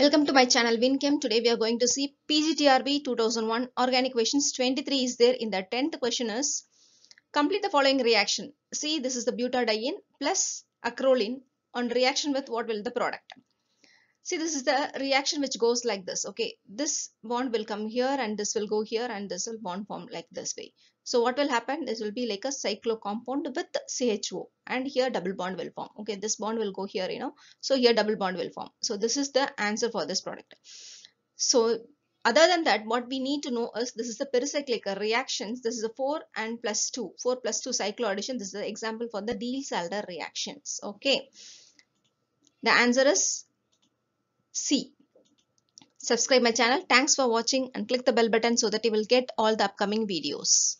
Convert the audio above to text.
Welcome to my channel WinChem. Today we are going to see PGTRB 2001 organic questions 23 is there in the 10th question is complete the following reaction. See this is the butadiene plus acrolein on reaction with what will the product see this is the reaction which goes like this okay this bond will come here and this will go here and this will bond form like this way so what will happen this will be like a cyclo compound with CHO and here double bond will form okay this bond will go here you know so here double bond will form so this is the answer for this product so other than that what we need to know is this is the pericyclic reactions this is a 4 and plus 2 4 plus 2 cycloaddition this is the example for the Diels-Alder reactions okay the answer is C. Subscribe my channel. Thanks for watching and click the bell button so that you will get all the upcoming videos.